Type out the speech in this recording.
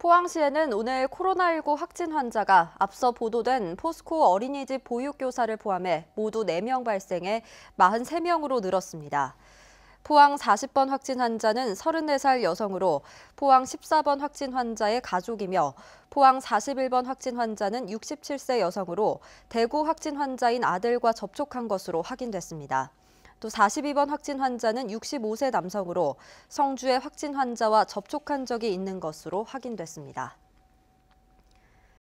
포항시에는 오늘 코로나19 확진 환자가 앞서 보도된 포스코 어린이집 보육교사를 포함해 모두 4명 발생해 43명으로 늘었습니다. 포항 40번 확진 환자는 34살 여성으로 포항 14번 확진 환자의 가족이며 포항 41번 확진 환자는 67세 여성으로 대구 확진 환자인 아들과 접촉한 것으로 확인됐습니다. 또 42번 확진 환자는 65세 남성으로 성주의 확진 환자와 접촉한 적이 있는 것으로 확인됐습니다.